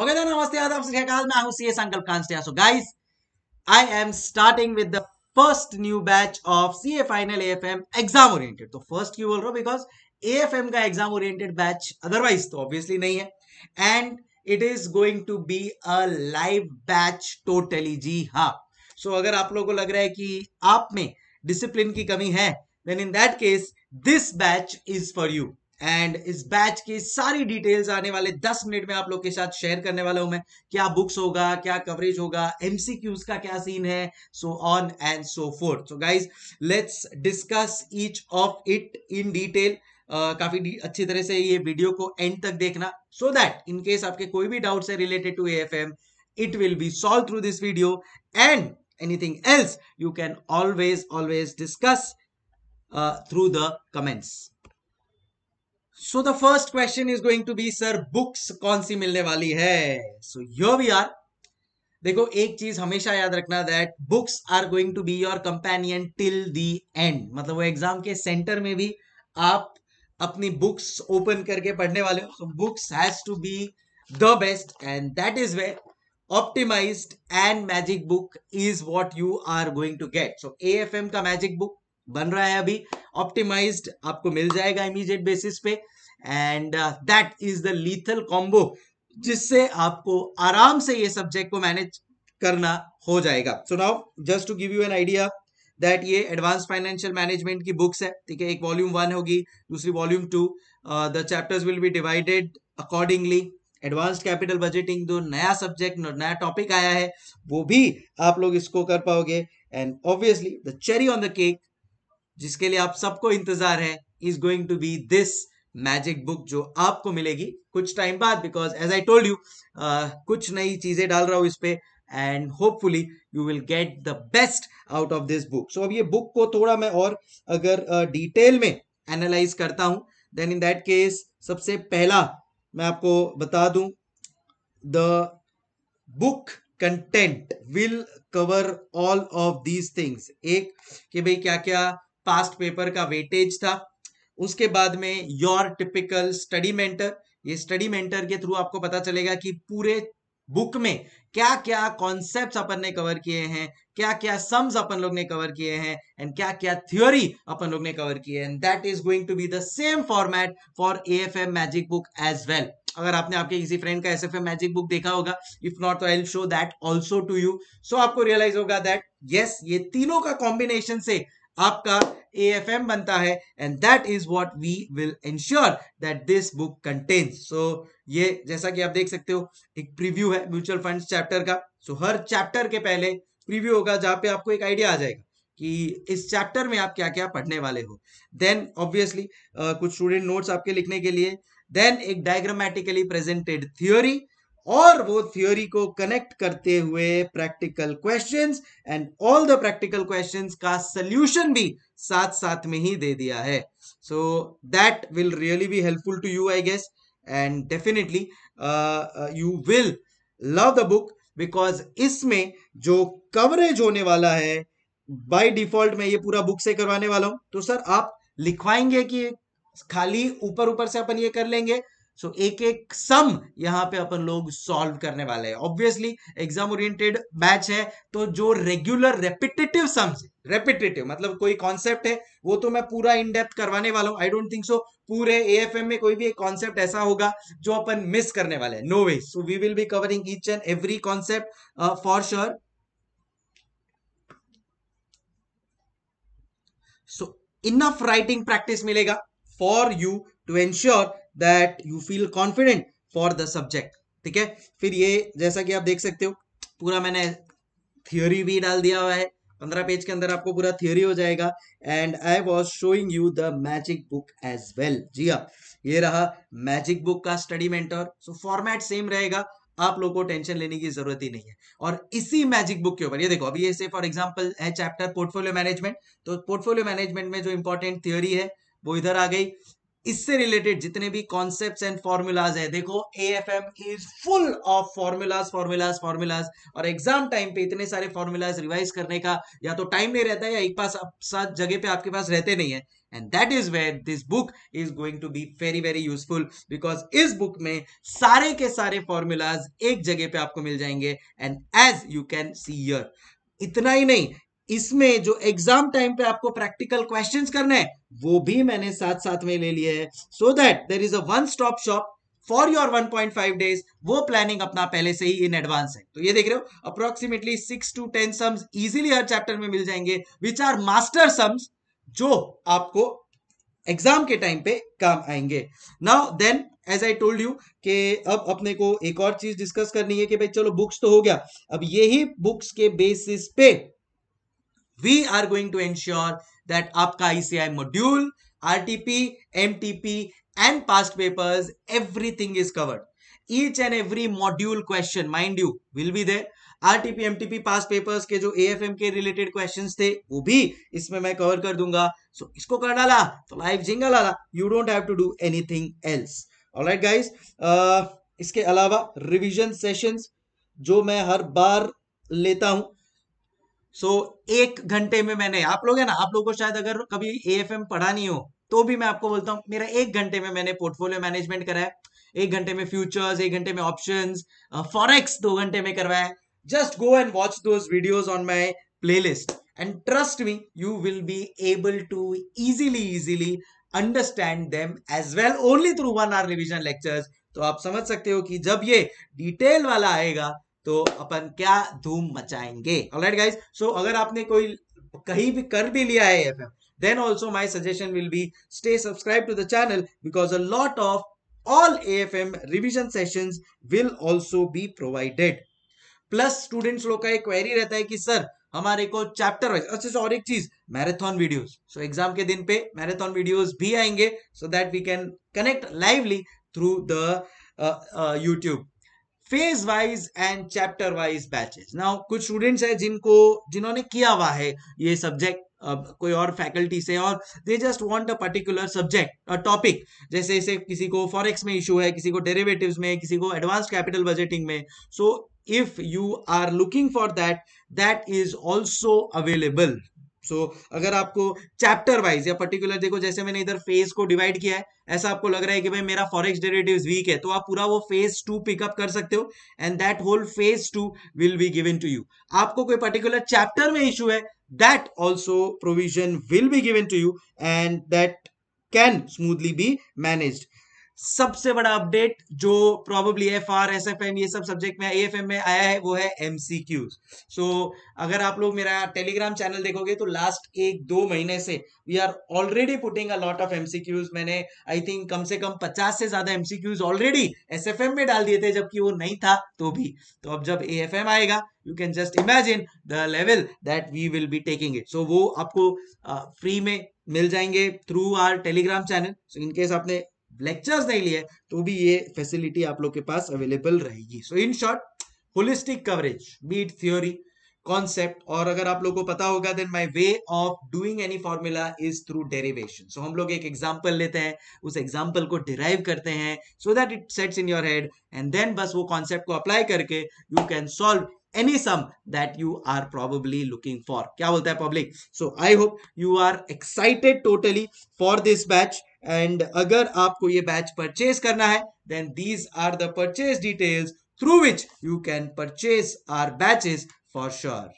Okay नमस्ते आदाब sir काल मैं हूं सीए संकल्प कांस्टे so guys I am starting with the first new batch of CA final AFM exam oriented तो फर्स्ट क्यों बोल रहा हूं बिकॉज़ एएफएम का एग्जाम ओरिएंटेड बैच अदरवाइज तो ऑब्वियसली नहीं है and it is going to be a live batch totally जी हां सो अगर आप लोगों को लग रहा है कि आप में डिसिप्लिन की कमी है then in that case this batch is for you and इस बैच की सारी डिटेल्स आने वाले 10 मिनट में आप लोग के साथ शेयर करने वाला हूं मैं क्या बुक्स होगा क्या कवरेज होगा एमसीक्यूज का क्या सीन है so on and so forth so guys let's discuss each of it in detail काफी अच्छी तरह से ये वीडियो को एंड तक देखना सो दैट इन केस आपके कोई भी डाउट है related to F M it will be solve through this video and anything else you can always always discuss through the comments so the first question is going to be sir books कौन सी मिलने वाली है सो यो we are देखो एक चीज हमेशा याद रखना that books are going to be your companion till the end मतलब वो एग्जाम के सेंटर में भी आप अपनी बुक्स ओपन करके पढ़ने वाले हो so books has to be the best and that is way optimize and magic book is what you are going to get so A F M का मैजिक बुक बन रहा है अभी ऑप्टिमाइज आपको मिल जाएगा इमीजिएट बेसिस पे and that is the lethal combo जिससे आपको आराम से ये सब्जेक्ट को मैनेज करना हो जाएगा so now just to give you an idea that ये एडवांस फाइनेंशियल मैनेजमेंट की बुक्स है ठीक है एक वॉल्यूम वन होगी दूसरी volume two the chapters will be divided accordingly advanced capital budgeting जो नया सब्जेक्ट नया टॉपिक आया है वो भी आप लोग इसको कर पाओगे and obviously the cherry on the cake जिसके लिए आप सबको इंतजार है is going to be this magic book जो आपको मिलेगी कुछ टाइम बाद because as I told you कुछ नई चीजें डाल रहा हूं इस पे and hopefully you will get the best out of this book so अब ये बुक को थोड़ा मैं और अगर डिटेल uh, में एनालाइज करता हूं देन इन दैट केस सबसे पहला मैं आपको बता दू the book content will cover all of these things एक कि भाई क्या क्या पास्ट पेपर का वेटेज था उसके बाद में योर टिपिकल स्टडी मेंटर ये स्टडी मेंटर के थ्रू आपको पता चलेगा कि पूरे बुक में क्या क्या कॉन्सेप्ट्स अपन ने कवर किए हैं क्या क्या सम्स अपन लोग ने कवर किए हैं एंड क्या क्या थ्योरी अपन लोग ने कवर किए हैं that is going to be the same format for A F M magic book as well अगर आपने आपके किसी फ्रेंड का S F M magic book देखा होगा इफ नॉट तो I show that also to you so आपको realize होगा दैट यस yes, ये तीनों का कॉम्बिनेशन से आपका ए एफ एम बनता है and that is what we will ensure that this book contains so ये जैसा कि आप देख सकते हो एक प्रीव्यू है म्यूचुअल फंड चैप्टर का सो so, हर चैप्टर के पहले प्रीव्यू होगा जहां पे आपको एक आइडिया आ जाएगा कि इस चैप्टर में आप क्या क्या पढ़ने वाले हो देन ऑब्वियसली uh, कुछ स्टूडेंट नोट्स आपके लिखने के लिए देन एक डायग्रामेटिकली प्रेजेंटेड थियोरी और वो थियोरी को कनेक्ट करते हुए practical questions and all the practical questions का सोल्यूशन भी साथ साथ में ही दे दिया है so that will really be helpful to you I guess and definitely you will love the book because इसमें जो कवरेज होने वाला है बाय डिफॉल्ट मैं ये पूरा बुक से करवाने वाला हूं तो सर आप लिखवाएंगे कि खाली ऊपर ऊपर से अपन ये कर लेंगे सो so, एक एक सम यहां पे अपन लोग सॉल्व करने वाले हैं ऑब्वियसली एग्जाम ओरिएंटेड बैच है तो जो रेगुलर रेपिटेटिव सम्स रेपिटेटिव मतलब कोई कॉन्सेप्ट है वो तो मैं पूरा इन डेप्थ करवाने वाला हूं आई डोंट थिंक सो पूरे एएफएम में कोई भी एक कॉन्सेप्ट ऐसा होगा जो अपन मिस करने वाले हैं no way so we will be covering each and every concept for sure so enough writing practice मिलेगा for you to ensure that you feel confident for the subject ठीक है फिर ये जैसा कि आप देख सकते हो पूरा मैंने थियोरी भी डाल दिया हुआ है पंद्रह पेज के अंदर आपको पूरा थियोरी हो जाएगा and I was showing you the magic book as well जी हाँ ये रहा मैजिक बुक का study mentor so format same रहेगा आप लोगों को टेंशन लेने की जरूरत ही नहीं है और इसी मैजिक बुक के ऊपर ये देखो अभी ऐसे फॉर एग्जांपल है चैप्टर पोर्टफोलियो मैनेजमेंट तो पोर्टफोलियो मैनेजमेंट में जो इंपॉर्टेंट थ्योरी है वो इधर आ गई इससे रिलेटेड जितने भी कॉन्सेप्ट एंड फॉर्मूलाज है देखो A F M is full of formulas formulas formulas और एग्जाम टाइम पे इतने सारे फॉर्मूलाज रिवाइज करने का या तो टाइम नहीं रहता है या एक पास साथ जगह पे आपके पास रहते नहीं है and that is where this book is going to be very very useful because इस बुक में सारे के सारे फॉर्मूलाज एक जगह पे आपको मिल जाएंगे and as you can see yeah इतना ही नहीं इसमें जो एग्जाम टाइम पे आपको प्रैक्टिकल क्वेश्चंस करने हैं वो भी मैंने साथ साथ में ले लिए है so that there is a one stop shop for your 1.5 days वो प्लानिंग अपना पहले से ही इन एडवांस है तो ये देख रहे हो approximately six to ten sums easily हर चैप्टर में मिल जाएंगे विच आर मास्टर सम्स जो आपको एग्जाम के टाइम पे काम आएंगे now then as I told you के अब अपने को एक और चीज डिस्कस करनी है कि भाई चलो बुक्स तो हो गया अब यही बुक्स के बेसिस पे we are going to ensure that आपका ICI module RTP MTP and past papers everything is covered each and every module question mind you will be they RTP MTP past papers के जो AFM के related question थे वो भी इसमें मैं cover कर दूंगा सो so, इसको कर डाला तो लाइव जिंगा लाला you don't have to do anything else alright guys इसके अलावा रिविजन सेशन जो मैं हर बार लेता हूं सो so, एक घंटे में मैंने आप लोग है ना आप लोग को शायद अगर कभी ए एफ एम पढ़ा नहीं हो तो भी मैं आपको बोलता हूँ मेरा एक घंटे में मैंने पोर्टफोलियो मैनेजमेंट करा है एक घंटे में फ्यूचर्स एक घंटे में ऑप्शन फॉरेक्स दो घंटे में करवाया just go and watch those videos on my playlist and trust me you will be able to easily easily understand them as well only through one our revision lectures तो आप समझ सकते हो कि जब ये डिटेल वाला आएगा तो अपन क्या धूम मचाएंगे ऑलराइट गाइस सो अगर आपने कोई कहीं भी कर भी लिया है FM then also my suggestion will be stay subscribe to the channel because a lot of all AFM revision sessions will also be provided plus students लोग का एक क्वेरी रहता है कि सर हमारे को चैप्टर वाइज अच्छा और एक चीज मैराथन वीडियोस सो एग्जाम के दिन पे मैराथन वीडियोस भी आएंगे so that we can connect lively through the YouTube phase wise and chapter wise batches ना कुछ स्टूडेंट्स हैं जिनको जिन्होंने किया हुआ है ये सब्जेक्ट कोई और फैकल्टी से और they just want a particular subject a topic जैसे जैसे किसी को फॉरेक्स में इशू है किसी को डेरिवेटिव्स में किसी को एडवांस कैपिटल बजटिंग में so if you are looking for that that is also available so so, अगर आपको चैप्टर वाइज या पर्टिकुलर देखो जैसे मैंने इधर फेज को डिवाइड किया है ऐसा आपको लग रहा है कि भाई मेरा फॉरेक्स डेरेटिव वीक है तो आप पूरा वो फेज टू पिकअप कर सकते हो and that whole phase two will be given to you आपको कोई पर्टिकुलर चैप्टर में इशू है that also provision will be given to you and that can smoothly be managed सबसे बड़ा अपडेट जो probably F R S F M ये सब subject में ए एफ एम में आया है वो है एम सी क्यूज सो अगर आप लोग मेरा टेलीग्राम चैनल देखोगे तो लास्ट एक दो महीने से we are already putting a lot of M C Qs मैंने आई थिंक कम से कम पचास से ज्यादा M C Qs already S F M में डाल दिए थे जबकि वो नहीं था तो भी तो अब जब ए एफ एम आएगा you can just imagine the level that we will be taking it so वो आपको फ्री uh, में मिल जाएंगे through our Telegram channel so in case आपने लेक्चर्स नहीं लिए तो भी ये फैसिलिटी आप लोग के पास अवेलेबल रहेगी so in short holistic coverage beat theory concept और अगर आप लोगों को पता होगा then my way of doing any formula is through derivation so हम लोग एक एग्जांपल लेते हैं उस एग्जांपल को डिराइव करते हैं so that it sets in your head and then बस वो कॉन्सेप्ट को अप्लाई करके you can solve any sum that you are probably looking for क्या बोलता है public so I hope you are excited totally for this batch and अगर आपको ये बैच परचेज करना है then these are the purchase details through which you can purchase our batches for sure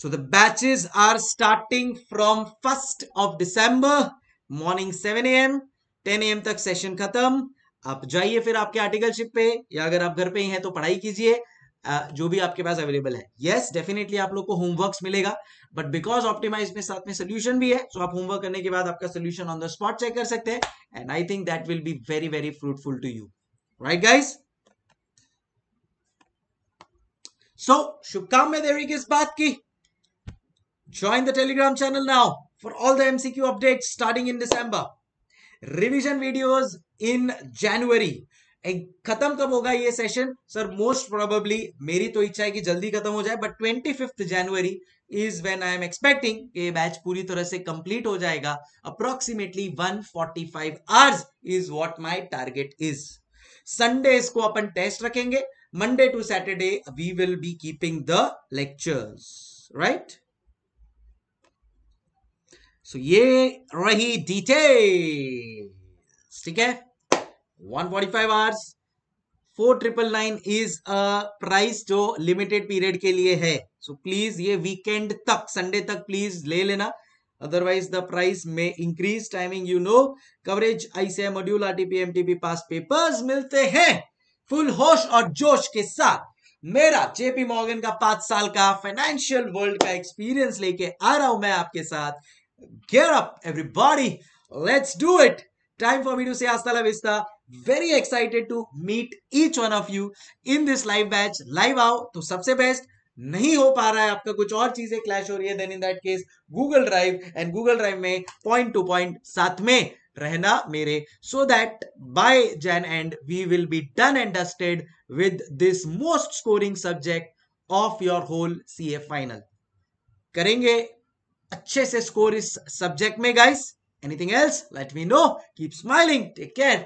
So the batches are starting from 1st of December morning 7 a.m. 10 a.m. tak session khatam aap jaiye fir aapke article ship pe ya agar aap ghar pe hi hain to padhai kijiye जो भी आपके पास available है yes yes, definitely आप लोग को homework मिलेगा but because optimise में साथ में सोल्यूशन भी है सो तो so आप होमवर्क करने के बाद आपका solution on the spot check कर सकते हैं and I think that will be very very fruitful to you right guys so शुभकामना देवी किस बात की join the Telegram channel now for all the MCQ update starting in December revision videos in January खत्म कब होगा ये session sir most probably मेरी तो इच्छा है कि जल्दी खत्म हो जाए but twenty fifth January is when I am expecting batch पूरी तरह से कंप्लीट हो जाएगा approximately five hours is what my target is Sunday इसको अपन टेस्ट रखेंगे Monday to Saturday we will be keeping the lectures right so ये रही डिटेल ठीक है 145 hours four triple nine is a price जो लिमिटेड पीरियड के लिए है सो so, प्लीज ये वीकेंड तक संडे तक प्लीज ले लेना the price price may increase timing you know coverage ICI module M TP pass papers मिलते हैं फुल होश और जोश के साथ मेरा जेपी मॉर्गन का पांच साल का फाइनेंशियल वर्ल्ड का एक्सपीरियंस लेके आ रहा हूं मैं आपके साथ gear up everybody let's do it Time for me to say hasta la vista. Very excited to meet each one of you in this live batch. Live आओ तो सबसे बेस्ट नहीं हो पा रहा है आपका कुछ और चीजें क्लैश हो रही है then in that case Google Drive and Google Drive में पॉइंट टू पॉइंट साथ में रहना मेरे so that by Jan and we will be done and dusted with this most scoring subject of your whole C final करेंगे अच्छे से score इस subject में guys Anything else? Let me know. Keep smiling. Take care.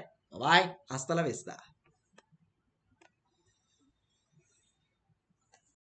Bye. Hasta la vista.